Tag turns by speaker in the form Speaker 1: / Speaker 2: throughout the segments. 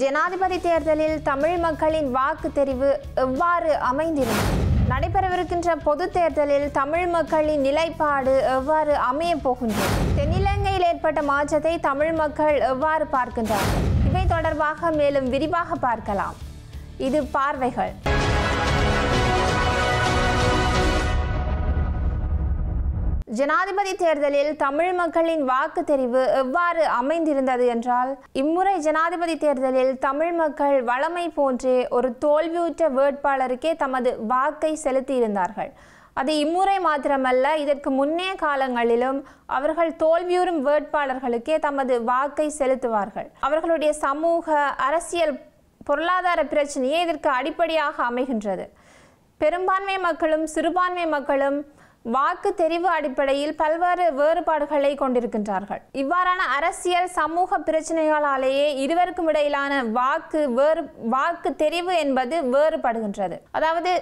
Speaker 1: ஜனாதிபதி தேர்தலில் தமிழ் மக்களின் வாக்கு தெரிவு எவ்வாறு அமைந்திருக்கும் நடைபெறவிருக்கின்ற பொது தேர்தலில் தமிழ் மக்களின் நிலைப்பாடு எவ்வாறு அமைய போகின்றது தென்னிலங்கையில் ஏற்பட்ட மாற்றத்தை தமிழ் மக்கள் எவ்வாறு பார்க்கின்றார்கள் இவை தொடர்பாக மேலும் விரிவாக பார்க்கலாம் இது பார்வைகள் ஜனாதிபதி தேர்தலில் தமிழ் மக்களின் வாக்கு தெரிவு எவ்வாறு அமைந்திருந்தது என்றால் இம்முறை ஜனாதிபதி தேர்தலில் தமிழ் மக்கள் வளமை போன்றே ஒரு தோல்வியுற்ற வேட்பாளருக்கே தமது வாக்கை செலுத்தியிருந்தார்கள் அது இம்முறை மாத்திரமல்ல இதற்கு முன்னே காலங்களிலும் அவர்கள் தோல்வியுறும் வேட்பாளர்களுக்கே தமது வாக்கை செலுத்துவார்கள் அவர்களுடைய சமூக அரசியல் பொருளாதார பிரச்சனையே இதற்கு அடிப்படையாக அமைகின்றது பெரும்பான்மை மக்களும் சிறுபான்மை மக்களும் வாக்கு தெரிவு அடிப்படையில் பல்வேறு வேறுபாடுகளை கொண்டிருக்கின்றார்கள் இவ்வாறான அரசியல் சமூக பிரச்சனைகளாலேயே இருவருக்கும் இடையிலான வாக்கு வேறு வாக்கு தெரிவு என்பது வேறுபடுகின்றது அதாவது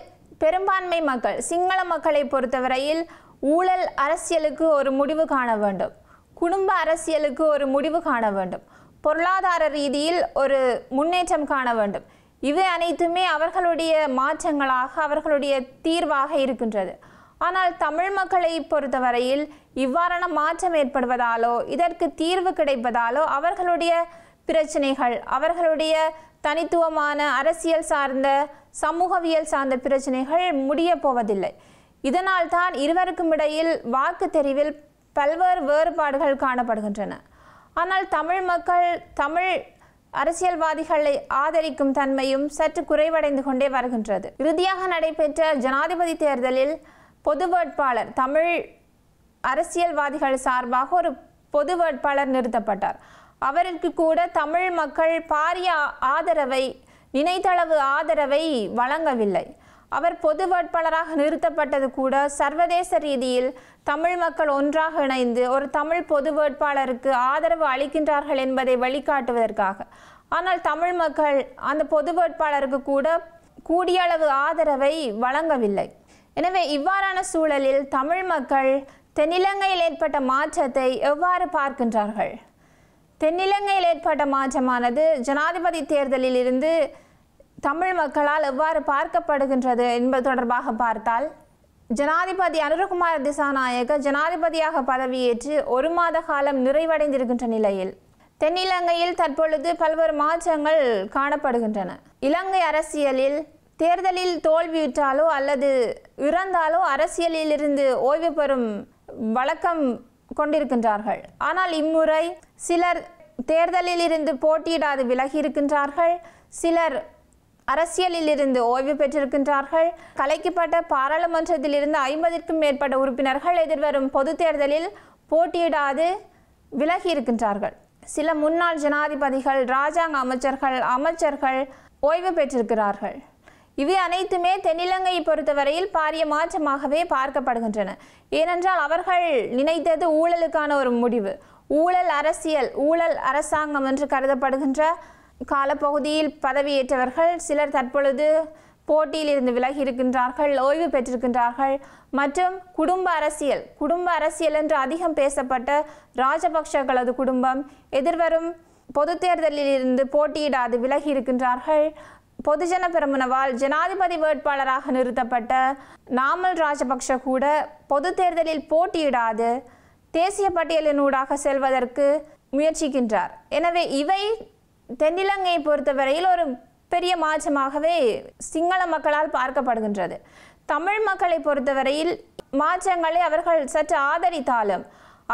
Speaker 1: பெரும்பான்மை மக்கள் சிங்கள மக்களை பொறுத்தவரையில் ஊழல் அரசியலுக்கு ஒரு முடிவு காண வேண்டும் குடும்ப அரசியலுக்கு ஒரு முடிவு காண வேண்டும் பொருளாதார ரீதியில் ஒரு முன்னேற்றம் காண வேண்டும் இவை அனைத்துமே அவர்களுடைய மாற்றங்களாக அவர்களுடைய தீர்வாக இருக்கின்றது ஆனால் தமிழ் மக்களை பொறுத்தவரையில் இவ்வாறான மாற்றம் ஏற்படுவதாலோ இதற்கு தீர்வு கிடைப்பதாலோ அவர்களுடைய பிரச்சனைகள் அவர்களுடைய தனித்துவமான அரசியல் சார்ந்த சமூகவியல் சார்ந்த பிரச்சனைகள் முடிய போவதில்லை இதனால் தான் இருவருக்கும் இடையில் வாக்கு தெரிவில் பல்வேறு வேறுபாடுகள் காணப்படுகின்றன ஆனால் தமிழ் மக்கள் தமிழ் அரசியல்வாதிகளை ஆதரிக்கும் தன்மையும் சற்று குறைவடைந்து கொண்டே வருகின்றது இறுதியாக நடைபெற்ற ஜனாதிபதி தேர்தலில் பொது வேட்பாளர் தமிழ் அரசியல்வாதிகள் சார்பாக ஒரு பொது வேட்பாளர் நிறுத்தப்பட்டார் அவருக்கு கூட தமிழ் மக்கள் பாரிய ஆதரவை நினைத்தளவு ஆதரவை வழங்கவில்லை அவர் பொது வேட்பாளராக நிறுத்தப்பட்டது கூட சர்வதேச ரீதியில் தமிழ் மக்கள் ஒன்றாக இணைந்து ஒரு தமிழ் பொது வேட்பாளருக்கு ஆதரவு அளிக்கின்றார்கள் என்பதை வழிகாட்டுவதற்காக ஆனால் தமிழ் மக்கள் அந்த பொது வேட்பாளருக்கு கூட கூடிய அளவு ஆதரவை வழங்கவில்லை எனவே இவ்வாறான சூழலில் தமிழ் மக்கள் தென்னிலங்கையில் ஏற்பட்ட மாற்றத்தை எவ்வாறு பார்க்கின்றார்கள் தென்னிலங்கையில் ஏற்பட்ட மாற்றமானது ஜனாதிபதி தேர்தலில் இருந்து தமிழ் மக்களால் எவ்வாறு பார்க்கப்படுகின்றது என்பது தொடர்பாக பார்த்தால் ஜனாதிபதி அனுரகுமார் திசாநாயக ஜனாதிபதியாக பதவியேற்று ஒரு மாத காலம் நிறைவடைந்திருக்கின்ற நிலையில் தென்னிலங்கையில் தற்பொழுது பல்வேறு மாற்றங்கள் காணப்படுகின்றன இலங்கை அரசியலில் தேர்தலில் தோல்வியுற்றாலோ அல்லது இறந்தாலோ அரசியலில் இருந்து ஓய்வு பெறும் வழக்கம் கொண்டிருக்கின்றார்கள் ஆனால் இம்முறை சிலர் தேர்தலில் இருந்து போட்டியிடாது விலகி இருக்கின்றார்கள் சிலர் அரசியலில் இருந்து ஓய்வு பெற்றிருக்கின்றார்கள் கலைக்கப்பட்ட பாராளுமன்றத்தில் இருந்து ஐம்பதிற்கும் மேற்பட்ட உறுப்பினர்கள் எதிர்வரும் பொது தேர்தலில் போட்டியிடாது விலகி இருக்கின்றார்கள் சில முன்னாள் ஜனாதிபதிகள் இராஜாங்க அமைச்சர்கள் அமைச்சர்கள் ஓய்வு பெற்றிருக்கிறார்கள் இவை அனைத்துமே தென்னிலங்கை பொறுத்தவரையில் பாரிய மாற்றமாகவே பார்க்கப்படுகின்றன ஏனென்றால் அவர்கள் நினைத்தது ஊழலுக்கான ஒரு முடிவு ஊழல் அரசியல் ஊழல் அரசாங்கம் என்று கருதப்படுகின்ற காலப்பகுதியில் பதவியேற்றவர்கள் சிலர் தற்பொழுது போட்டியில் இருந்து விலகி இருக்கின்றார்கள் ஓய்வு பெற்றிருக்கின்றார்கள் மற்றும் குடும்ப அரசியல் குடும்ப அரசியல் என்று அதிகம் பேசப்பட்ட ராஜபக்சர்களது குடும்பம் எதிர்வரும் பொது தேர்தலில் இருந்து போட்டியிடாது விலகி இருக்கின்றார்கள் பொதுஜன பெருமனவால் ஜனாதிபதி வேட்பாளராக நிறுத்தப்பட்ட நாமல் ராஜபக்ஷ கூட பொது தேர்தலில் போட்டியிடாது தேசிய பட்டியலினூடாக செல்வதற்கு முயற்சிக்கின்றார் எனவே இவை தென்னிலங்கையை பொறுத்தவரையில் ஒரு பெரிய மாற்றமாகவே சிங்கள மக்களால் பார்க்கப்படுகின்றது தமிழ் மக்களை பொறுத்தவரையில் மாற்றங்களை அவர்கள் சற்று ஆதரித்தாலும்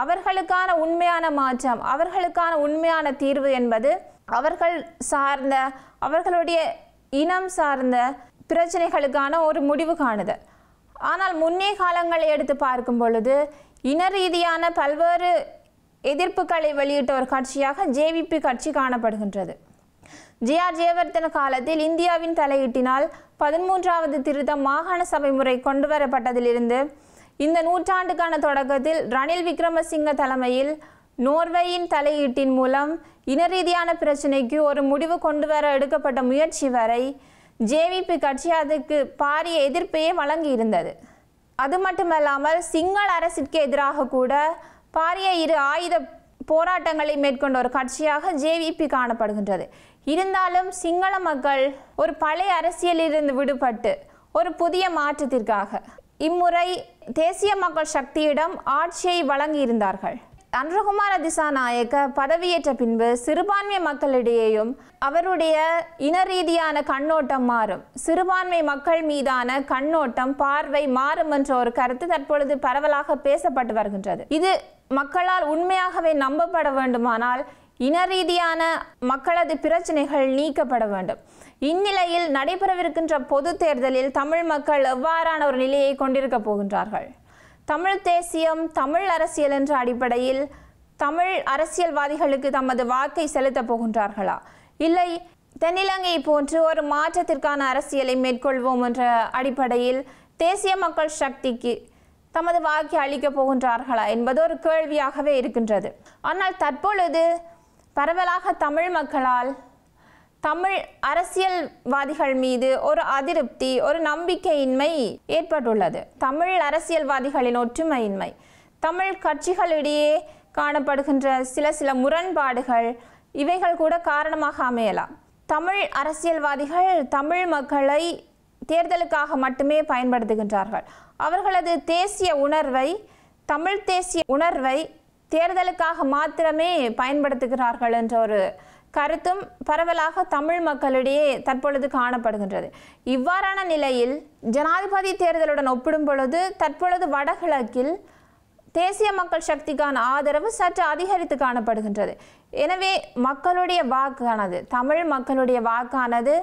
Speaker 1: அவர்களுக்கான உண்மையான மாற்றம் அவர்களுக்கான உண்மையான தீர்வு என்பது அவர்கள் சார்ந்த அவர்களுடைய இனம் சார்ந்த பிரச்சனைகளுக்கான ஒரு முடிவு காணுது ஆனால் முன்னே காலங்களை எடுத்து பார்க்கும் பொழுது இன ரீதியான பல்வேறு எதிர்ப்புகளை வெளியிட்ட ஒரு கட்சியாக ஜேவிபி கட்சி காணப்படுகின்றது ஜிஆர் ஜெயவர்தன காலத்தில் இந்தியாவின் தலையீட்டினால் பதிமூன்றாவது திருத்தம் மாகாண சபை முறை கொண்டுவரப்பட்டதிலிருந்து இந்த நூற்றாண்டுக்கான தொடக்கத்தில் ரணில் விக்ரமசிங்க தலைமையில் நோர்வேயின் தலையீட்டின் மூலம் இனரீதியான பிரச்சினைக்கு ஒரு முடிவு கொண்டு வர எடுக்கப்பட்ட முயற்சி வரை ஜேவிபி கட்சி அதுக்கு பாரிய எதிர்ப்பையே வழங்கியிருந்தது அது மட்டுமல்லாமல் சிங்கள அரசிற்கு எதிராக கூட பாரிய இரு ஆயுத போராட்டங்களை மேற்கொண்ட ஒரு கட்சியாக ஜேவிபி காணப்படுகின்றது இருந்தாலும் சிங்கள மக்கள் ஒரு பழைய அரசியலிலிருந்து விடுபட்டு ஒரு புதிய மாற்றத்திற்காக இம்முறை தேசிய மக்கள் சக்தியிடம் ஆட்சியை வழங்கியிருந்தார்கள் அன்றகுமார திசாநாயக்க பதவியேற்ற பின்பு சிறுபான்மை மக்களிடையேயும் அவருடைய இன ரீதியான கண்ணோட்டம் மாறும் சிறுபான்மை மக்கள் மீதான கண்ணோட்டம் பார்வை மாறும் என்ற ஒரு கருத்து தற்பொழுது பரவலாக பேசப்பட்டு வருகின்றது இது மக்களால் உண்மையாகவே நம்பப்பட வேண்டுமானால் இன ரீதியான மக்களது பிரச்சனைகள் நீக்கப்பட வேண்டும் இந்நிலையில் நடைபெறவிருக்கின்ற பொது தேர்தலில் தமிழ் மக்கள் எவ்வாறான ஒரு நிலையை கொண்டிருக்க போகின்றார்கள் தமிழ் தேசியம் தமிழ் அரசியல் என்ற அடிப்படையில் தமிழ் அரசியல்வாதிகளுக்கு தமது வாக்கை செலுத்தப் போகின்றார்களா இல்லை தென்னிலங்கை போன்று ஒரு மாற்றத்திற்கான அரசியலை மேற்கொள்வோம் என்ற அடிப்படையில் தேசிய மக்கள் சக்திக்கு தமது வாக்கை அளிக்கப் போகின்றார்களா என்பது ஒரு கேள்வியாகவே இருக்கின்றது ஆனால் தற்பொழுது பரவலாக தமிழ் மக்களால் தமிழ் அரசியல்வாதிகள் மீது ஒரு அதிருப்தி ஒரு நம்பிக்கையின்மை ஏற்பட்டுள்ளது தமிழ் அரசியல்வாதிகளின் ஒற்றுமையின்மை தமிழ் கட்சிகளிடையே காணப்படுகின்ற சில சில முரண்பாடுகள் இவைகள் கூட காரணமாக அமையலாம் தமிழ் அரசியல்வாதிகள் தமிழ் மக்களை தேர்தலுக்காக மட்டுமே பயன்படுத்துகின்றார்கள் அவர்களது தேசிய உணர்வை தமிழ் தேசிய உணர்வை தேர்தலுக்காக மாத்திரமே பயன்படுத்துகிறார்கள் என்ற ஒரு கருத்தும் பரவலாக தமிழ் மக்களிடையே தற்பொழுது காணப்படுகின்றது இவ்வாறான நிலையில் ஜனாதிபதி தேர்தலுடன் ஒப்பிடும் பொழுது தற்பொழுது வடகிழக்கில் தேசிய மக்கள் சக்திக்கான ஆதரவு சற்று அதிகரித்து காணப்படுகின்றது எனவே மக்களுடைய வாக்கானது தமிழ் மக்களுடைய வாக்கானது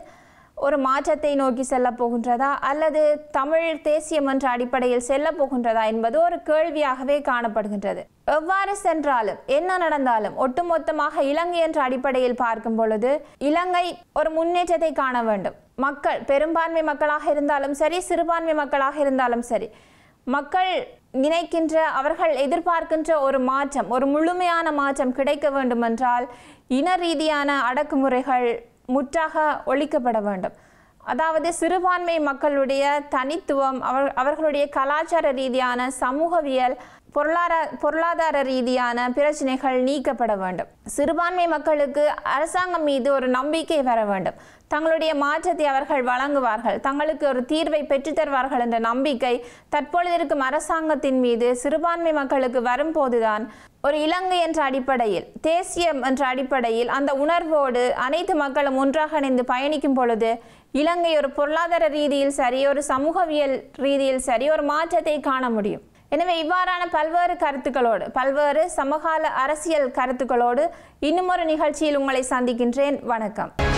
Speaker 1: ஒரு மாற்றத்தை நோக்கி செல்ல போகின்றதா அல்லது தமிழ் தேசியம் என்ற அடிப்படையில் செல்ல போகின்றதா என்பது ஒரு கேள்வியாகவே காணப்படுகின்றது எவ்வாறு சென்றாலும் என்ன நடந்தாலும் ஒட்டுமொத்தமாக இலங்கை என்ற அடிப்படையில் பார்க்கும் பொழுது இலங்கை ஒரு முன்னேற்றத்தை காண வேண்டும் மக்கள் பெரும்பான்மை மக்களாக இருந்தாலும் சரி சிறுபான்மை மக்களாக இருந்தாலும் சரி மக்கள் நினைக்கின்ற அவர்கள் எதிர்பார்க்கின்ற ஒரு மாற்றம் ஒரு முழுமையான மாற்றம் கிடைக்க வேண்டுமென்றால் இன ரீதியான அடக்குமுறைகள் முற்றாக ஒழிக்கப்பட வேண்டும் அதாவது சிறுபான்மை மக்களுடைய தனித்துவம் அவர் அவர்களுடைய கலாச்சார ரீதியான சமூகவியல் பொருளாதார பொருளாதார ரீதியான பிரச்சனைகள் நீக்கப்பட வேண்டும் சிறுபான்மை மக்களுக்கு அரசாங்கம் மீது ஒரு நம்பிக்கை வர வேண்டும் தங்களுடைய மாற்றத்தை அவர்கள் வழங்குவார்கள் தங்களுக்கு ஒரு தீர்வை பெற்றுத்தருவார்கள் என்ற நம்பிக்கை தற்பொழுது இருக்கும் அரசாங்கத்தின் மீது சிறுபான்மை மக்களுக்கு வரும்போதுதான் ஒரு இலங்கை என்ற அடிப்படையில் தேசியம் என்ற அடிப்படையில் அந்த உணர்வோடு அனைத்து மக்களும் ஒன்றாக இணைந்து பயணிக்கும் பொழுது இலங்கை ஒரு பொருளாதார ரீதியில் சரி ஒரு சமூகவியல் ரீதியில் சரி ஒரு மாற்றத்தை காண முடியும் எனவே இவ்வாறான பல்வேறு கருத்துக்களோடு பல்வேறு சமகால அரசியல் கருத்துக்களோடு இன்னுமொரு நிகழ்ச்சியில் உங்களை சந்திக்கின்றேன் வணக்கம்